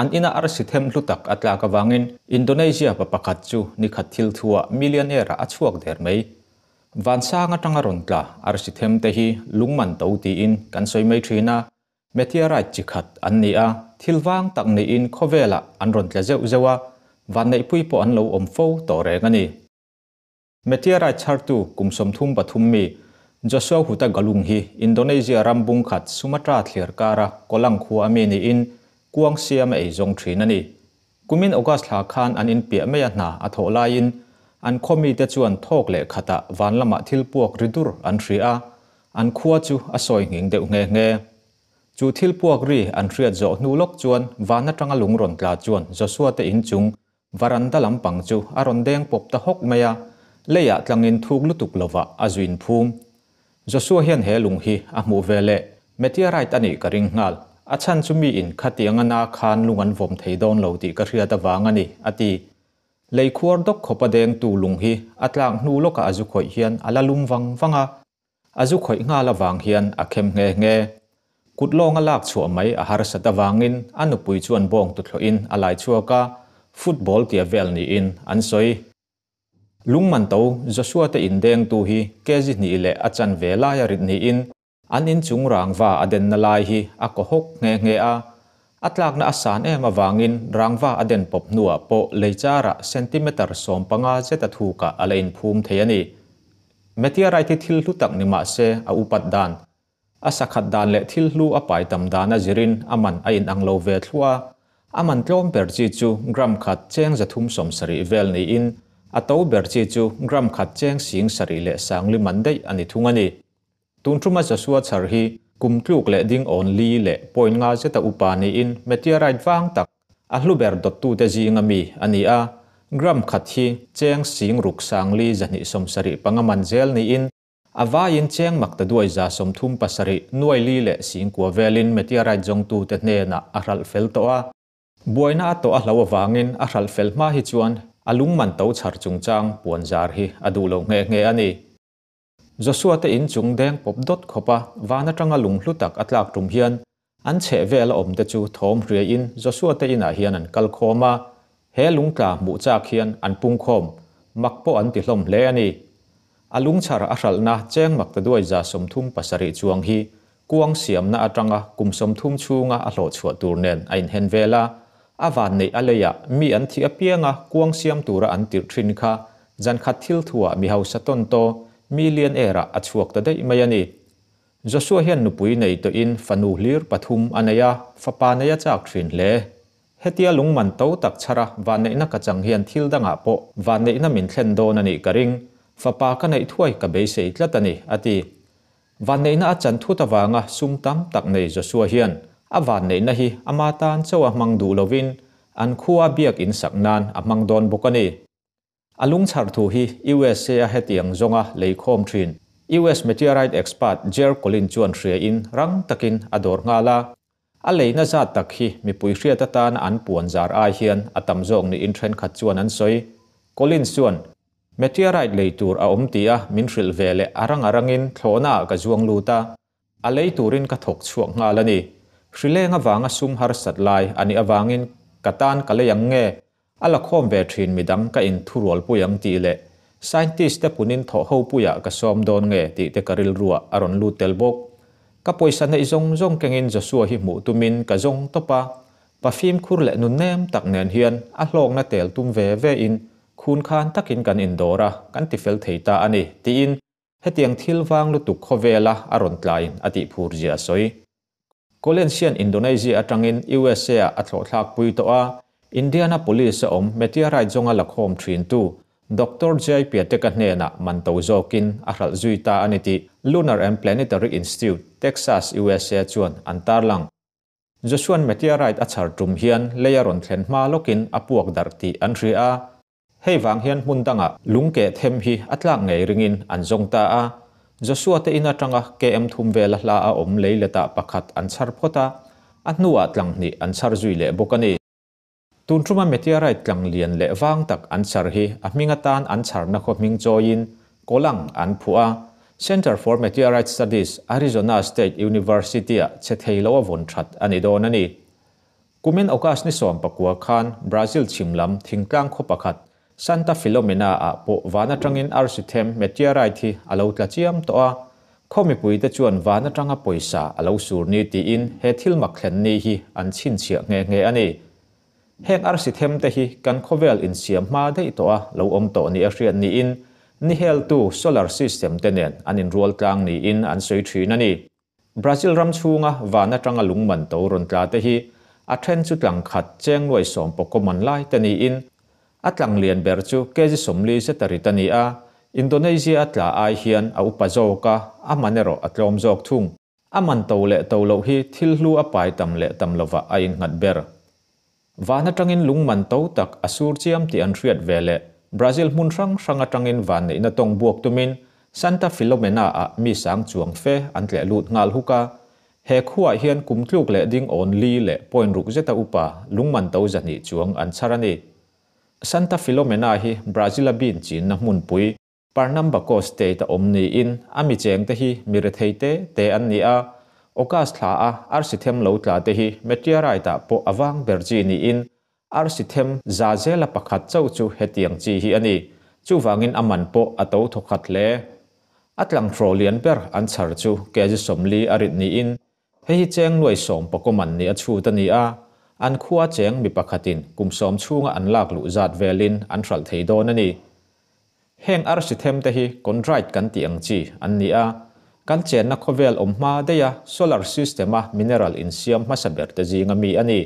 an ina ar sithem lutak atla ka wangin Indonesia pa pakat chu ni khathil thua millionaire a chuak der mai vansa nga tangaron tla ar sithem te hi lungman to ti in kan soi mai thina meteorite chi khat an ni a thilwang tak ni in khovela an ron tla zeu zewa van nei pui po an lo om fo to re nga ni meteorite chartu kumsom thum pathum mi Joshua Huta Galung hi Indonesia rambung khat Sumatra thlir kara kolang khu ame in กวงเสียมไอจงทรีนันนี่กุมินอกัสลาคานอันอินเปียไม่ยนาอัโถลายินอันคมีแต่จวนทอกเละขตะวันละมาทิลปวกริดูรอันทรีอาอันขัวจูอสอยหิงเดือเงเงจูทิลปวกรีอันเรียดจอนูลกจวนวานัตรังลุงรอนกลาจวนจสัวเตอินจุงวารันตะลำปังจูอรอนเดงปบตะฮกเมียเลยะตลังอินทุกลุตุกลวะอจินพูมจะสัวเฮียนเฮลุงฮีอะมูเวเลเมตีอะไรตันิกริงงาลอาชันจุมีอินขัดยังนาคานลุงอันฟมเทดอนเหล่าตีกระเทียตะวางอันนี้อตีเลยขวดดกขบเดงตูลุงฮีอัตลางนูโลกอาจุข่อยเฮียนอัลลุมวังฟังอาอาจุข่อยงาละวางเฮียนอาเข้มเงเงกุดลงอลากชัวไม่อาหารสัตวางอินอันปุยชวนบองตุดหอินอลไลชัวกาฟุตบอลเตียเวลนี่อินอันสอยลุงมันโตจะชัวแต่อินเดงตูฮีเกจินี่เละอาจารย์เวลายาริดนี่อินอันนินจุงรังว่าอเดนนลายฮีอกหกเงเงอาอัตลักษณ์นอาสานเอมาวางินรังว่าอดดนปบนัวโปเลจาระเซนติเมตรสงปังอาเจตถูกะอะไรอินภูมิเทียนีเมตีอะไรที่ทิลลุตักนิมาเซออุปดานอาสักัดดานเละทิลลุอปายตำดานาจิรินอามันไออินอังโลเวทัวอามันโยมเปอร์จิจูกรัมขัดเจงจะทุมสมสริเวลนีอินอาโตเปอร์จิจูกรัมขัดเจงสิงสริเลสังลิมันได้อันนี้ทุงอันนี้ตุนทุมาจะสวดสรฮีกุมกลุกเละดิ้งออนลีเละปอยงาจะตะอุปานีอินเมตีไรฟังตักอัลลูเบอร์ดตูเตจิงมีอันนี้อากรัมขัดฮีเจียงสิงรุกสังลีจะนิสมสริปังมันเจลนี่อินอาวายินเจียงมักตะด้วยจะสมทุมปัสรินวยลีเละสิงกัวเวลินเมตีไรจงตูเตเนนาอัลลัลเฟลตัวบัวน่าตัวอัลาววางินอัลลัลเฟลมาฮิจวนอลุงมันเต้าชาร์จงจังปวนจาร์ฮีอดูโลเงเงอันนี้จสัวตินจุงแดงปบดดขบะวานจังลุงลุตักอัตลักตุมเฮียนอันเชเวลอมเดจูทอมเรียอินจสัวตินอาเฮียนันกัลโคมาเฮลุงกลามุจากเฮียนอันปุงคมมักปออันติลมเลนีอาลุงชาระอัลนาเจงมักตะด้วยจาสมทุ่มปัสริจวงฮีกวงเสียมนาจัตรังกุมสมทุ่มชูงาอัลโลชัดตูเนนอินเฮนเวลาอาวานในอเลียมีอันที่เปียงะกวงเสียมตัวอันติรทรินคาจันคัดทิลทัวมีเฮาสตันโต million era a chuak ta dei mai ani Joshua hian nupui nei to in fanu hlir pathum anaya fapa naya chak thrin le hetia lungman to tak chara vaneina kachang hian thil danga ah po vaneina min thlen don ani karing fapa ka nei thuai ka be sei tlatani ati vaneina achan thu tawanga sumtam tak nei Joshua hian a vaneina hi amatan chawa mangdu lovin an khuwa biak in saknan mang don bokani อาลุงชาร์ทูฮีอีเอสเยเฮติยังจงอาเลยคอมทรินอีเอสเมเิียร์ไรท์เอ็กซ์พาร์เจอร์คอลินจวนเรียอินรังตะกินอดอร์งาลาอาเลยน่าจัดตักฮีมีปุยเรียตตานอันป่วนจารอาเฮียนอัตมจงในอินเทรนขัดจวนอันซอยคอลินจวนเมเิียร์ไรท์เลยตูร์อาอมตีอามินริลเวเลอารังอารังอินโลนากระจวงลูตาอาเลยตูรินกระทกช่วงงาลานีริเลงอวังอาซุมฮาร์สัตไลอันนี้อวังอินกตานกะเลยังเง ala khom ve thin midang ka in thurol puyang ti le scientist te punin tho ho puya ka som don nge ti te karil ruwa aron lu tel bok ka poisa na izong zong kengin Joshua hi mu tumin ka zong topa pa phim khur le nun nem tak nen hian a hlong na tel tum ve ve in khun khan takin kan indora kan ti fel theita ani ti in hetiang thil wang lutuk khovela aron tlain ati phur zia soi kolensian indonesia atangin usa a thlo thlak pui to a อินเดียนาพลิสอมเมติอาไรจงอาลักโฮมทรินตูดรเจย์เปีเเตกันเนนามันโตโจกินอาร์ลจุยตาอันิติลูนาร์แอนด์แพลเนตารีอินสติวต์เท็กซัสอุเอสเอชวนอันตาร์ลังจะชวนเมติอาไรอัชาร์ทุมเฮียนเลียรรอนเทนมาลกินอปวกดาร์ตีอันทรีอาเฮวังเฮียนมุนตังะลุงเกตเฮมฮีอัตลังไงริงินอันจงตาาจะชวนเตอินาจังะเกมทุมเวลลาอาอมเลยเลตาปะขัดอันชาร์พอตาอันนัวตลังนี่อันชาร์จุยเลบุกันีตุนชุมาเมทิอะไรกลางเลียนเละวางตักอันชาร์ฮีอัมิงตานอันชาร์นักมิงจอยินกลังอันพัว Center for Meteorite Studies Arizona State University เชเทลววนชัดอันนี้โดนนี่กุมินโอกาสนิสอมปกัวคานบราซิลชิมลำทิ้งกลางขบขัดซันตาฟิโลเมนาอาปวานาจังอินอาร์ซิเทมเมทิอะไรที่อาลาวตาเจียมตัวข้อมีปุยตะจวนวานาจังอปุยซาอาลาสูรนีตีอินเฮทิลมักเห็นนี่ฮีอันชินเชียงเงเงอันนี้ heng ar si them te hi kan khovel in siam ma dei to a lo om to ni a ni in ni hel tu solar system te nen an in rual tlang ni in an sei thin ani brazil ram chunga wana tanga lungman to ron tla te hi a then chu tlang khat cheng noi som pokomon lai te ni in atlang lian ber chu keji somli se taritani a Indonesia atla ai hian a upazoka amanero atlom jok thung aman to le to lo hi thil hlu apai tam le tam lova ai ngat ber và in lung lungman tàu tak asur chiam ti an riat vele. Brazil mun rang ranga in van ina tong buộc tumin Santa Filomena a mi sang chuang fe an lệ lụt ngal huka. He khua hian kum tluk le ding on li le point ruk zeta upa lung lungman tàu zani chuang an charani. Santa Filomena hi Brazil a bin chin na mun pui. Parnam bako state omni in ami cheng te hi mire theite te an ni a. okas thla a ar sithem lo tla te hi meteorite po awang berji ni in ar sithem za zela pakhat chau chu hetiang chi hi ani chuwangin aman po ato thokhat le atlang trolian per an char chu keji somli arit ni in hei cheng noi som pakoman ni achu tani a an khuwa cheng mi pakhatin kumsom chunga an lak lu zat velin an thral thei don ani heng ar sithem te hi konrait kan tiang chi an ni a kan chen na khovel omma deya solar systema mineral insiam ma saber te jinga mi ani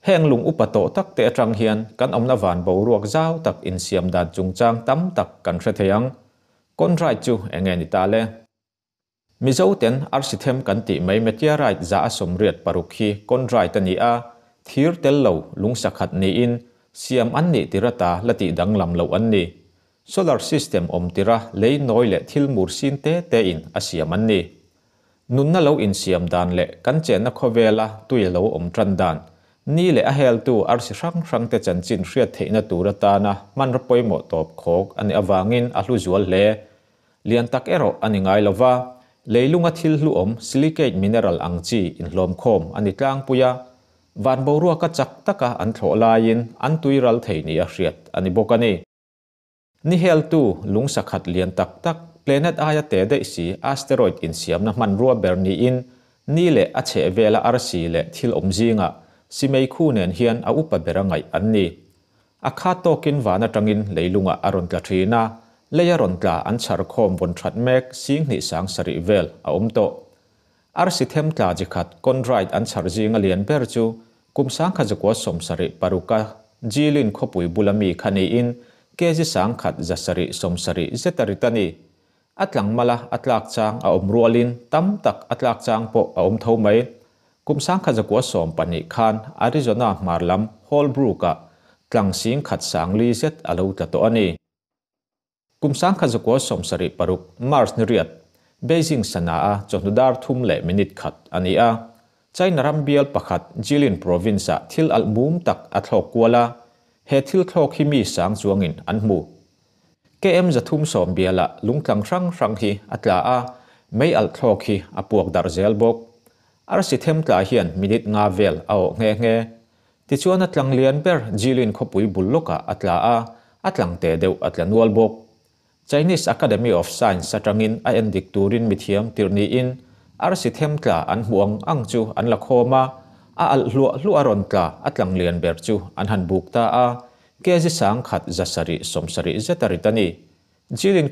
heng lung upato tak te atang hian kan omna van bo ruak zau tak insiam dan chung chang tam tak kan thre theyang kon rai chu enge ni ta le mi zo ten ar si them kan ti mai metia rai za asom riat paruk hi kon rai ta ni a thir tel lo lung sakhat ni in siam an ni tirata lati dang lam lo an ni solar system om tira lei noi le thil mur sin te te in asiam an nun na lo in siam dan le kan che na khovela tui lo om tran dan ni le a hel tu ar si rang rang te chan chin hria the na tu ta na man ra poi mo top khok ani awangin a hlu zual le lian tak ero ani ngai lova leilunga thil hlu om silicate mineral ang chi in hlom khom ani tlang puya van bo ruwa ka chak taka an thlo lain an tuiral thei ni a hriat ani bokani นี่เฮลตูลุงสักขัดเลียนตักตักเพลนต์อายะเตได้สีอสเตรอยด์อินเสียมนะมันรัวเบอร์นีอินนี่แหละอาเชเวลาอาร์ซีแหละที่อมจิงะสิไม่คู่เนียนเฮียนเอาอุปบรังไงอันนี้อาคาโตกินวานะจังอินเลยลุงอ่ะอรมนกาะทีนาเลยอรมนกาอันชาร์คอมบนทรัตเม็กซิงนิสังสริเวลเอาอุมโตอาร์ซิเทมกาจิขัดคอนไรต์อันชาร์จิงะเลียนเบอร์จูกุมสังขจกวสมสริปารุกะจีลินขบุยบุลามีคันอินกจสังขัดจะสริสมสริเจตริตานีอัตลังมาละอัตลักจางอาอมรัวลินตั้มตักอัตลักจางปอาอมเทาไม่กุมสังขัดจะกัวสมปนิคันอาริจซนามาลัมฮอลบรูกะกั้งสิงขัดสังลีเซตอาลูตะตัวนี้กุมสังขัดจะกัวสมสริปรุกมาร์สนิรียตเบซิงสนาจงดูดาร์ทุมเล่มินิตขัดอันนี้อ่ใจนรัมเบียลปะขัดจิลินโปรวินซ์ทิลอัลมูมตักอัตลกัวลาเฮทิลโคลคิมีสังจวงอินอันมูเกมจะทุ่มสมเบียละลุงทังรังรังฮีอัตลาอาไม่อัลโคลคีอปวกดาร์เซลบก อารสิเทมตลาเฮียนมินิตงาเวลเอาเงเงติชวนอัตลังเลียนเปอร์จิลินขบุยบุลลกะอัตลาอาอัตลังเตเดวอัตลันวลบก Chinese Academy of Science สัตรังอินไอเอ็นดิกตูรินมิเทียมติรนีอินอารสิเทมตลาอันห่วงอังจูอันละโคมา Aal luwa hlua ron tla atlang lian ber an han ta a kezi sang khat zasari somsari zetari tani jirin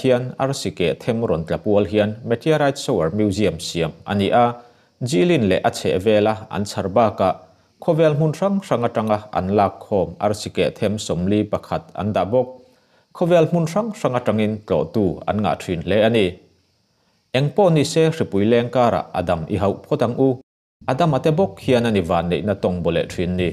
hian arsike themron puwal hian meteorite solar museum siam ani a jilin le ache vela an charba ka khovel mun rang rangatanga an lak khom arsike tem somli pakhat an da bok khovel mun rang rangatangin tlo tu an nga thrin le ani engpo se ripui lengkara adam ihau potangu. u Ada matebok hiana ni van nei na tong bolet thin ni